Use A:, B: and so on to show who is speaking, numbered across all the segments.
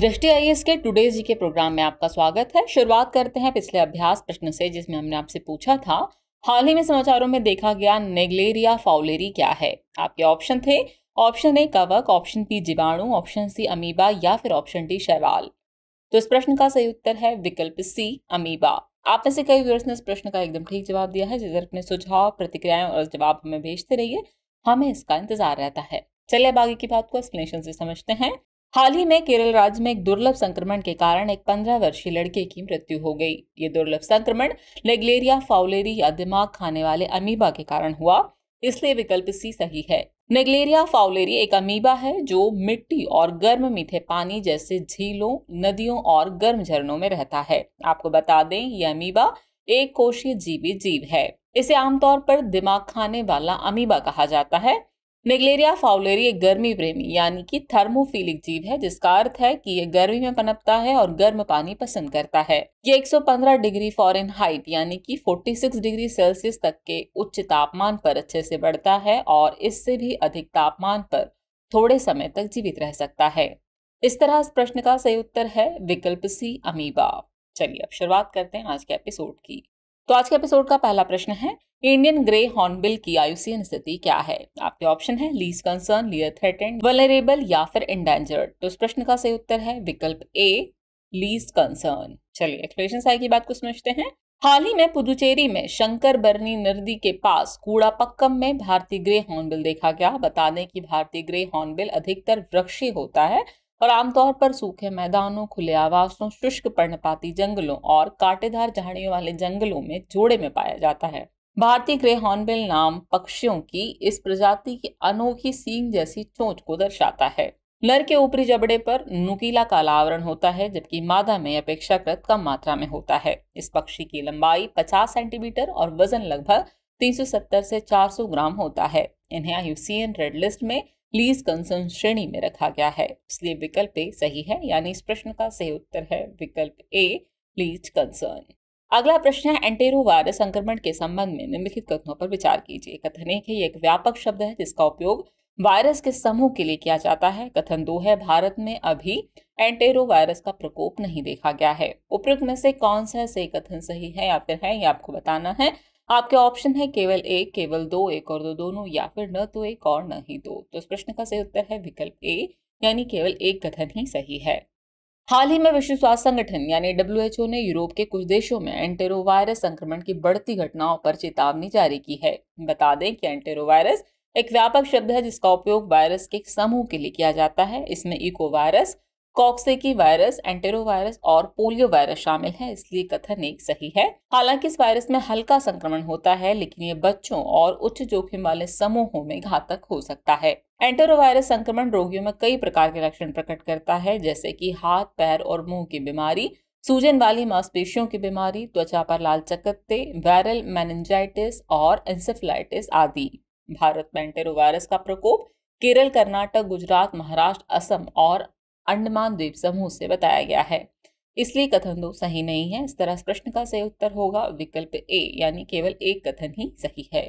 A: दृष्टि I S के today जी के प्रोग्राम में आपका स्वागत है शुरुआत करते हैं पिछले अभ्यास प्रश्न से जिसमें हमने आपसे पूछा था हाल ही में समाचारों में देखा गया नेगलेरिया फाउलेरी क्या है आपके ऑप्शन थे ऑप्शन ए कवक ऑप्शन बी जीवाणु ऑप्शन सी अमीबा या फिर ऑप्शन डी शैवाल तो इस प्रश्न का सही उत्तर है विकल्प सी अमीबा आप में से कई व्यूअर्स ने इस प्रश्न का एकदम ठीक जवाब दिया है जिधर अपने सुझाव प्रतिक्रियाएं और जवाब हमें भेजते रहिए हमें इसका इंतजार रहता है चलिए अब आगे की बात को एक्सप्लेनेशन से समझते हैं हाल ही में केरल राज्य में एक दुर्लभ संक्रमण के कारण एक 15 वर्षीय लड़के की मृत्यु हो गई ये दुर्लभ संक्रमण नेगलेरिया फाउलेरी या दिमाग खाने वाले अमीबा के कारण हुआ इसलिए विकल्प सी सही है नेगलेरिया फाउलेरी एक अमीबा है जो मिट्टी और गर्म मीठे पानी जैसे झीलों नदियों और गर्म झरनों में रहता है आपको बता दें ये अमीबा एक कोशीय जीवी जीव है इसे आमतौर पर दिमाग खाने वाला अमीबा कहा जाता है मेगलेरिया फाउलेरी एक गर्मी प्रेमी यानी कि थर्मोफिलिक जीव है जिसका अर्थ है कि ये गर्मी में पनपता है और गर्म पानी पसंद करता है ये 115 डिग्री फॉरेन हाइट यानी कि 46 डिग्री सेल्सियस तक के उच्च तापमान पर अच्छे से बढ़ता है और इससे भी अधिक तापमान पर थोड़े समय तक जीवित रह सकता है इस तरह इस प्रश्न का सही उत्तर है विकल्प सी अमीबा चलिए अब शुरुआत करते हैं आज के एपिसोड की तो आज के एपिसोड का पहला प्रश्न है इंडियन ग्रे हॉर्नबिल की आयुषीय स्थिति क्या है आपके ऑप्शन है least concern near threatened vulnerable या फिर इंडेंजर्ड तो इस प्रश्न का सही उत्तर है विकल्प ए लीज कंसर्न चलिए एक्सप्लेन साई की बात को समझते हैं हाल ही में पुदुचेरी में शंकर बरनी नदी के पास कूड़ा पक्कम में भारतीय ग्रे हॉर्नबिल देखा गया बता दें कि भारतीय ग्रे हॉर्नबिल अधिकतर वृक्षी होता है और आमतौर पर सूखे मैदानों खुले आवासों शुष्क पर्णपाती जंगलों और कांटेदार झाड़ियों वाले जंगलों में जोड़े में पाया जाता है भारतीय ग्रे हॉर्नबिल नाम पक्षियों की इस प्रजाति की अनोखी सींग जैसी चोंच को दर्शाता है नर के ऊपरी जबड़े पर नुकीला काला आवरण होता है जबकि मादा में अपेक्षाकृत कम मात्रा में होता है इस पक्षी की लंबाई 50 सेंटीमीटर और वजन लगभग 370 से 400 ग्राम होता है इन्हें आयुसीन रेड लिस्ट में प्लीज कंसर्न श्रेणी में रखा गया है इसलिए विकल्प ए सही है यानी इस प्रश्न का सही उत्तर है विकल्प ए प्लीज कंसर्न अगला प्रश्न है एंटेरो वायरस संक्रमण के संबंध में निम्नलिखित कथनों पर विचार कीजिए कथन एक है एक व्यापक शब्द है जिसका उपयोग वायरस के समूह के लिए किया जाता है कथन दो है भारत में अभी एंटेरो वायरस का प्रकोप नहीं देखा गया है उपरोक्त में से कौन सा सही कथन सही है या फिर है ये आपको बताना है आपके ऑप्शन है केवल एक केवल दो एक और दो दोनों या फिर न तो एक और न ही दो तो इस प्रश्न का सही उत्तर है विकल्प ए यानी केवल एक कथन ही सही है हाल ही में विश्व स्वास्थ्य संगठन यानी डब्ल्यू ने यूरोप के कुछ देशों में एंटेरोवायरस संक्रमण की बढ़ती घटनाओं पर चेतावनी जारी की है बता दें कि एंटेरोवायरस एक व्यापक शब्द है जिसका उपयोग वायरस के समूह के लिए किया जाता है इसमें echovirus coxsackie virus enterovirus और पोलियो वायरस शामिल है इसलिए कथन एक सही है हालांकि इस वायरस में हल्का संक्रमण होता है लेकिन ये बच्चों और उच्च जोखिम वाले समूहों में घातक हो सकता है एंटेरो वायरस संक्रमण रोगियों में कई प्रकार के लक्षण प्रकट करता है जैसे कि हाथ पैर और मुंह की बीमारी सूजन वाली मांसपेशियों की बीमारी त्वचा पर लाल चकत्ते वायरल मैनजाइटिस और इंसेफ्लाइटिस आदि भारत में एंटेरोवायरस का प्रकोप केरल कर्नाटक गुजरात महाराष्ट्र असम और अंडमान द्वीप समूह से बताया गया है इसलिए कथन दो तो सही नहीं है इस तरह प्रश्न का सही उत्तर होगा विकल्प ए यानी केवल एक कथन ही सही है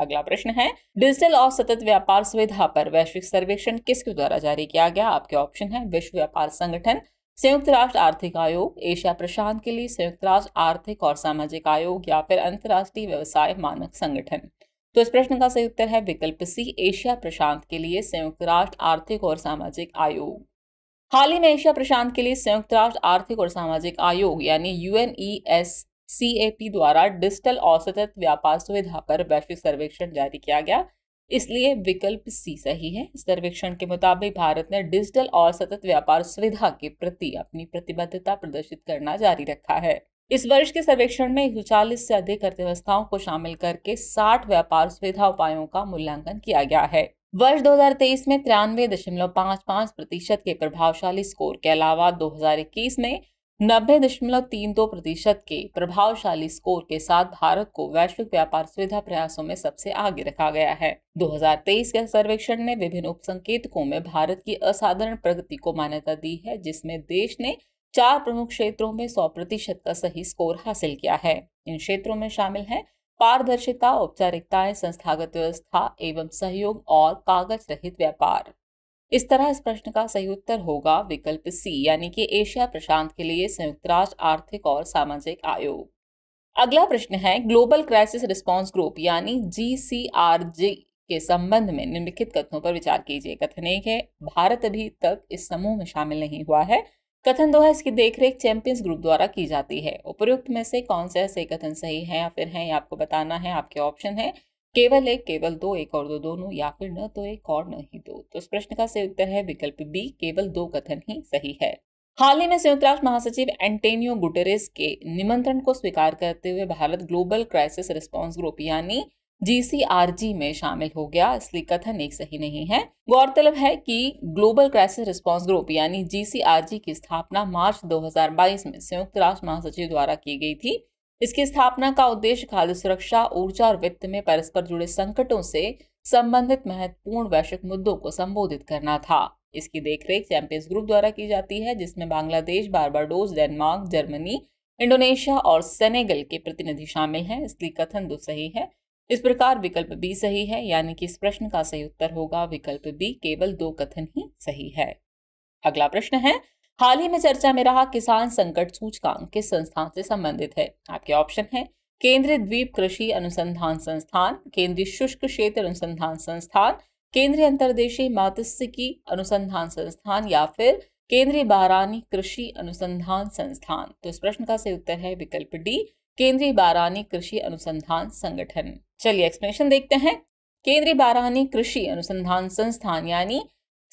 A: अगला प्रश्न है डिजिटल और सतत व्यापार सुविधा पर वैश्विक सर्वेक्षण किसके द्वारा जारी किया गया आपके ऑप्शन है विश्व व्यापार संगठन संयुक्त राष्ट्र आर्थिक आयोग एशिया प्रशांत के लिए संयुक्त राष्ट्र आर्थिक और सामाजिक आयोग या फिर अंतर्राष्ट्रीय व्यवसाय मानक संगठन तो इस प्रश्न का सही उत्तर है विकल्प सी एशिया प्रशांत के लिए संयुक्त राष्ट्र आर्थिक और सामाजिक आयोग हाल ही में एशिया प्रशांत के लिए संयुक्त राष्ट्र आर्थिक और सामाजिक आयोग यानी ए सीएपी e द्वारा डिजिटल औसत व्यापार सुविधा पर वैश्विक सर्वेक्षण जारी किया गया इसलिए विकल्प सी सही है सर्वेक्षण के मुताबिक भारत ने डिजिटल और सतत व्यापार सुविधा के प्रति अपनी प्रतिबद्धता प्रदर्शित करना जारी रखा है इस वर्ष के सर्वेक्षण में एक से अधिक अर्थव्यवस्थाओं को शामिल करके 60 व्यापार सुविधा उपायों का मूल्यांकन किया गया है वर्ष 2023 में तिरानवे दशमलव पाँच पाँच प्रतिशत के प्रभावशाली स्कोर के अलावा 2021 में नब्बे दशमलव तीन दो प्रतिशत के प्रभावशाली स्कोर के साथ भारत को वैश्विक व्यापार सुविधा प्रयासों में सबसे आगे रखा गया है 2023 के सर्वेक्षण ने विभिन्न उपसंकेतकों में भारत की असाधारण प्रगति को मान्यता दी है जिसमें देश ने चार प्रमुख क्षेत्रों में 100 प्रतिशत का सही स्कोर हासिल किया है इन क्षेत्रों में शामिल है पारदर्शिता औपचारिकताएं संस्थागत व्यवस्था एवं सहयोग और कागज रहित व्यापार इस तरह इस प्रश्न का सही उत्तर होगा विकल्प सी यानी कि एशिया प्रशांत के लिए संयुक्त राष्ट्र आर्थिक और सामाजिक आयोग अगला प्रश्न है ग्लोबल क्राइसिस रिस्पांस ग्रुप यानी जी के संबंध में निम्नलिखित कथनों पर विचार कीजिए कथन एक है भारत अभी तक इस समूह में शामिल नहीं हुआ है कथन दो है इसकी देखरेख चैंपियंस ग्रुप द्वारा की जाती है उपयुक्त में से कौन से ऐसे कथन सही है या फिर है ये आपको बताना है आपके ऑप्शन है केवल एक केवल दो एक और दो दोनों या फिर न तो एक और न ही दो तो इस प्रश्न का सही उत्तर है विकल्प बी केवल दो कथन ही सही है हाल ही में संयुक्त राष्ट्र महासचिव एंटेनियो गुटेरेस के निमंत्रण को स्वीकार करते हुए Bharat global crisis response group यानी जीसीआरजी में शामिल हो गया इसलिए कथन एक सही नहीं है गौरतलब है कि ग्लोबल क्राइसिस रिस्पांस ग्रुप यानी जीसीआरजी की स्थापना मार्च 2022 में संयुक्त राष्ट्र महासचिव द्वारा की गई थी इसकी स्थापना का उद्देश्य खाद्य सुरक्षा ऊर्जा और वित्त में परस्पर जुड़े संकटों से संबंधित महत्वपूर्ण वैश्विक मुद्दों को संबोधित करना था इसकी देखरेख चैंपियंस ग्रुप द्वारा की जाती है जिसमें Bangladesh Barbados Denmark Germany Indonesia और सेनेगल के प्रतिनिधि शामिल हैं इसलिए कथन दो तो सही है इस प्रकार विकल्प बी सही है यानी कि इस प्रश्न का सही उत्तर होगा विकल्प बी केवल दो कथन ही सही है अगला प्रश्न है हाल ही में चर्चा में रहा किसान संकट सूचकांक किस संस्थान से संबंधित है आपके ऑप्शन है केंद्रीय द्वीप कृषि अनुसंधान संस्थान केंद्रीय शुष्क क्षेत्र अनुसंधान संस्थान केंद्रीय अंतर्देशीय मात्स्यिकी अनुसंधान संस्थान या फिर केंद्रीय बारानी कृषि अनुसंधान संस्थान तो इस प्रश्न का सही उत्तर है विकल्प डी केंद्रीय बारानी कृषि अनुसंधान संगठन चलिए एक्सप्लेनेशन देखते हैं केंद्रीय बारहानी कृषि अनुसंधान संस्थान यानी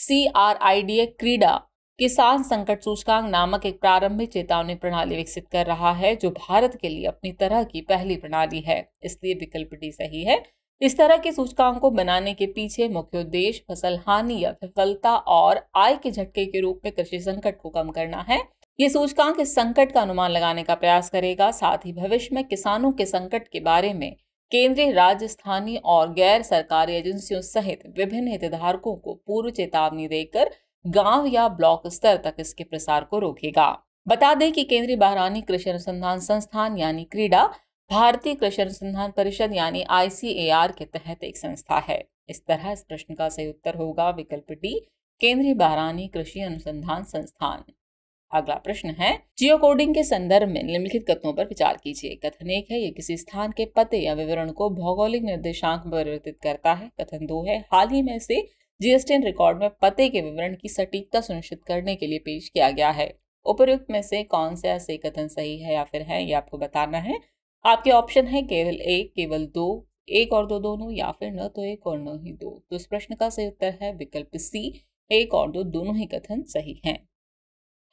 A: C R I D A क्रीडा किसान संकट सूचकांक नामक एक प्रारंभिक चेतावनी प्रणाली विकसित कर रहा है जो भारत के लिए अपनी तरह की पहली प्रणाली है इसलिए विकल्प डी सही है इस तरह के सूचकांक को बनाने के पीछे मुख्य उद्देश्य फसल हानि या विफलता और आय के झटके के रूप में कृषि संकट को कम करना है ये सूचकांक इस संकट का अनुमान लगाने का प्रयास करेगा साथ ही भविष्य में किसानों के संकट के बारे में केंद्रीय राज्य स्थानीय और गैर सरकारी एजेंसियों सहित विभिन्न हितधारकों को पूर्व चेतावनी देकर गांव या ब्लॉक स्तर तक इसके प्रसार को रोकेगा बता दें कि केंद्रीय बहरानी कृषि अनुसंधान संस्थान यानी क्रीडा भारतीय कृषि अनुसंधान परिषद यानी आई के तहत एक संस्था है इस तरह इस प्रश्न का सही उत्तर होगा विकल्प डी केंद्रीय बहरानी कृषि अनुसंधान संस्थान अगला प्रश्न है जियो कोडिंग के संदर्भ में निम्नलिखित कथनों पर विचार कीजिए कथन एक है ये किसी स्थान के पते या विवरण को भौगोलिक निर्देशांक में परिवर्तित करता है कथन दो है हाल ही में से जीएसटीएन रिकॉर्ड में पते के विवरण की सटीकता सुनिश्चित करने के लिए पेश किया गया है उपयुक्त में से कौन सा ऐसे कथन सही है या फिर है ये आपको बताना है आपके ऑप्शन है केवल एक केवल दो एक और दो दोनों या फिर न तो एक और न ही दो तो इस प्रश्न का सही उत्तर है विकल्प सी एक और दो दोनों ही कथन सही हैं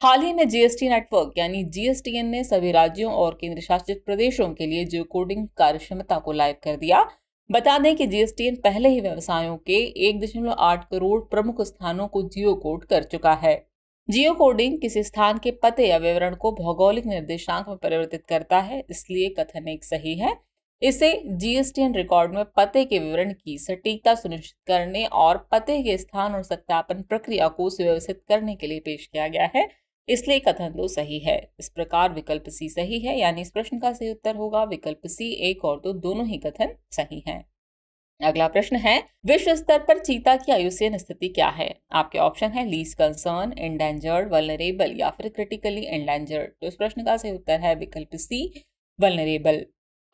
A: हाल ही में जीएसटी नेटवर्क यानी जीएसटीएन ने सभी राज्यों और केंद्र शासित प्रदेशों के लिए जियो कोडिंग कार्यक्षमता को लाइव कर दिया बता दें कि जीएसटीएन पहले ही व्यवसायों के एक दशमलव आठ करोड़ प्रमुख स्थानों को जियो कोड कर चुका है जियो कोडिंग किसी स्थान के पते या विवरण को भौगोलिक निर्देशांक में परिवर्तित करता है इसलिए कथन एक सही है इसे जीएसटीएन रिकॉर्ड में पते के विवरण की सटीकता सुनिश्चित करने और पते के स्थान और सत्यापन प्रक्रिया को सुव्यवस्थित करने के लिए पेश किया गया है इसलिए कथन दो तो सही है इस प्रकार विकल्प सी सही है यानी इस प्रश्न का सही उत्तर होगा विकल्प सी एक और दो तो दोनों ही कथन सही है अगला प्रश्न है विश्व स्तर पर चीता की आयुष्यन स्थिति क्या है आपके ऑप्शन है लीज कंसर्न इंडेंजर्ड वलनरेबल या फिर क्रिटिकली इंडेंजर्ड तो इस प्रश्न का सही उत्तर है विकल्प सी वलनरेबल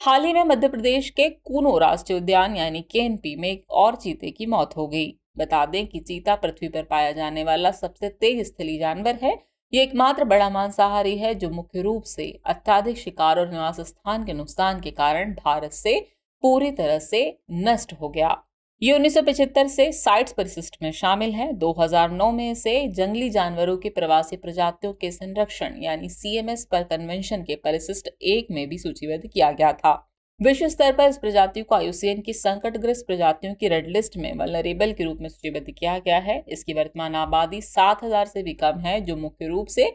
A: हाल ही में मध्य प्रदेश के कूनो राष्ट्रीय उद्यान यानी के में एक और चीते की मौत हो गई बता दें कि चीता पृथ्वी पर पाया जाने वाला सबसे तेज स्थली जानवर है ये एकमात्र बड़ा मांसाहारी है जो मुख्य रूप से अत्याधिक शिकार और निवास स्थान के नुकसान के कारण भारत से पूरी तरह से नष्ट हो गया ये उन्नीस से साइट्स परिशिष्ट में शामिल है 2009 में इसे जंगली जानवरों के प्रवासी प्रजातियों के संरक्षण यानी सी पर कन्वेंशन के परिशिष्ट एक में भी सूचीबद्ध किया गया था विश्व स्तर पर इस प्रजातियों को आयुसीएन की संकटग्रस्त प्रजातियों की रेड लिस्ट में वलनरेबल के रूप में सूचीबद्ध किया गया है इसकी वर्तमान आबादी 7000 से भी कम है जो मुख्य रूप से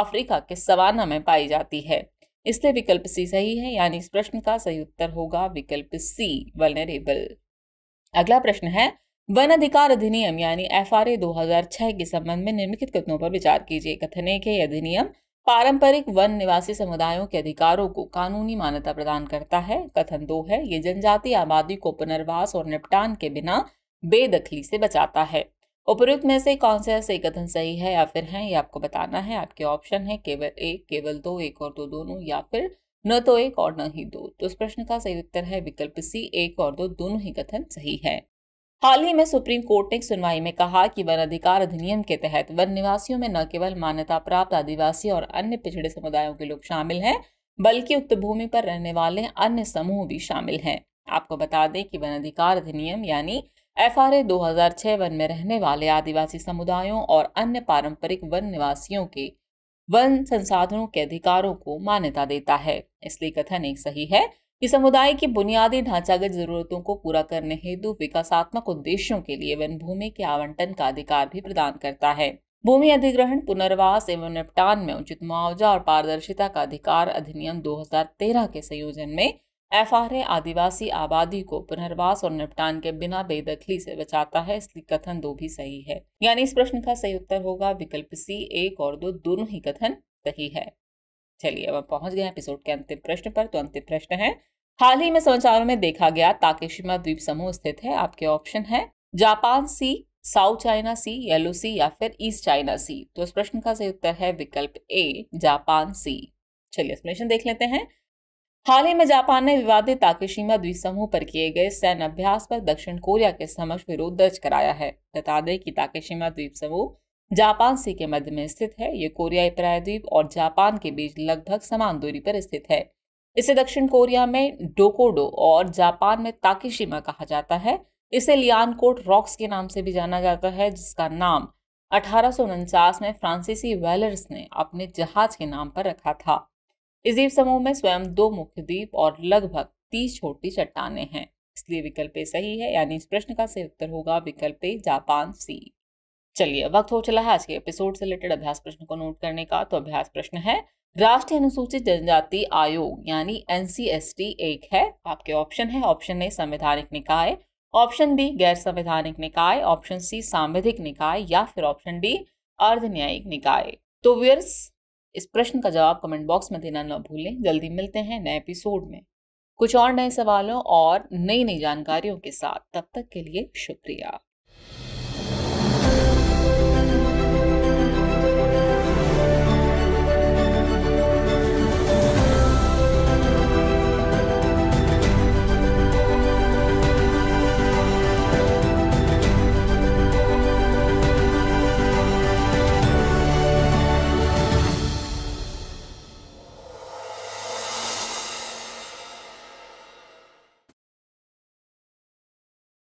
A: अफ्रीका के सवाना में पाई जाती है इसलिए विकल्प सी सही है यानी इस प्रश्न का सही उत्तर होगा विकल्प सी वलनरेबल अगला प्रश्न है वन अधिकार अधिनियम यानी एफ आर ए दो हजार छह के संबंध में निम्नलिखित कथनों पर विचार कीजिए कथन एक है अधिनियम पारंपरिक वन निवासी समुदायों के अधिकारों को कानूनी मान्यता प्रदान करता है कथन दो है ये जनजाति आबादी को पुनर्वास और निपटान के बिना बेदखली से बचाता है उपयुक्त में से कौन सा सही कथन सही है या फिर है ये आपको बताना है आपके ऑप्शन है केवल एक केवल दो एक और दो दोनों या फिर न तो एक और न ही दो तो इस प्रश्न का सही उत्तर है विकल्प सी एक और दो दोनों ही कथन सही है हाल ही में सुप्रीम कोर्ट ने सुनवाई में कहा कि वन अधिकार अधिनियम के तहत वन निवासियों में न केवल मान्यता प्राप्त आदिवासी और अन्य पिछड़े समुदायों के लोग शामिल हैं बल्कि उक्त भूमि पर रहने वाले अन्य समूह भी शामिल हैं आपको बता दें कि वन अधिकार अधिनियम यानी एफ आर वन में रहने वाले आदिवासी समुदायों और अन्य पारंपरिक वन निवासियों के वन संसाधनों के अधिकारों को मान्यता देता है इसलिए कथन एक सही है कि समुदाय की बुनियादी ढांचागत जरूरतों को पूरा करने हेतु विकासात्मक उद्देश्यों के लिए वन भूमि के आवंटन का अधिकार भी प्रदान करता है भूमि अधिग्रहण पुनर्वास एवं निपटान में उचित मुआवजा और पारदर्शिता का अधिकार अधिनियम 2013 के संयोजन में एफ आदिवासी आबादी को पुनर्वास और निपटान के बिना बेदखली से बचाता है इसलिए कथन दो भी सही है यानी इस प्रश्न का सही उत्तर होगा विकल्प सी एक और दो दोनों ही कथन सही है चलिए अब पहुंच गए एपिसोड के अंतिम प्रश्न पर तो अंतिम प्रश्न है हाल ही में समाचारों में देखा गया ताकेशिमा द्वीप समूह स्थित है आपके ऑप्शन है Japan Sea South China Sea Yellow Sea या फिर ईस्ट चाइना सी तो इस प्रश्न का सही उत्तर है विकल्प ए जापान सी चलिए एक्सप्लेनेशन देख लेते हैं हाल ही में जापान ने विवादित ताकेशिमा द्वीप समूह पर किए गए सैन्य अभ्यास पर दक्षिण कोरिया के समक्ष विरोध दर्ज कराया है बता दें कि ताकेशिमा द्वीप समूह जापान सी के मध्य में स्थित है ये कोरियाई प्रायद्वीप और जापान के बीच लगभग समान दूरी पर स्थित है इसे दक्षिण कोरिया में डोकोडो और जापान में ताकिशिमा कहा जाता है इसे लियानकोट रॉक्स के नाम से भी जाना जाता है जिसका नाम अठारह में फ्रांसीसी वेलर्स ने अपने जहाज के नाम पर रखा था इस द्वीप समूह में स्वयं दो मुख्य द्वीप और लगभग तीस छोटी चट्टाने हैं इसलिए विकल्प सही है यानी इस प्रश्न का सही उत्तर होगा विकल्प जापान सी चलिए वक्त हो चला है आज के एपिसोड से रिलेटेड अभ्यास प्रश्न को नोट करने का तो अभ्यास प्रश्न है राष्ट्रीय अनुसूचित जनजाति आयोग यानी एन एक है आपके ऑप्शन है ऑप्शन ए संवैधानिक निकाय ऑप्शन बी गैर संवैधानिक निकाय ऑप्शन सी सांविधिक निकाय या फिर ऑप्शन डी अर्ध न्यायिक निकाय तो व्यर्स इस प्रश्न का जवाब कमेंट बॉक्स में देना न भूलें जल्दी मिलते हैं नए एपिसोड में कुछ और नए सवालों और नई नई जानकारियों के साथ तब तक के लिए शुक्रिया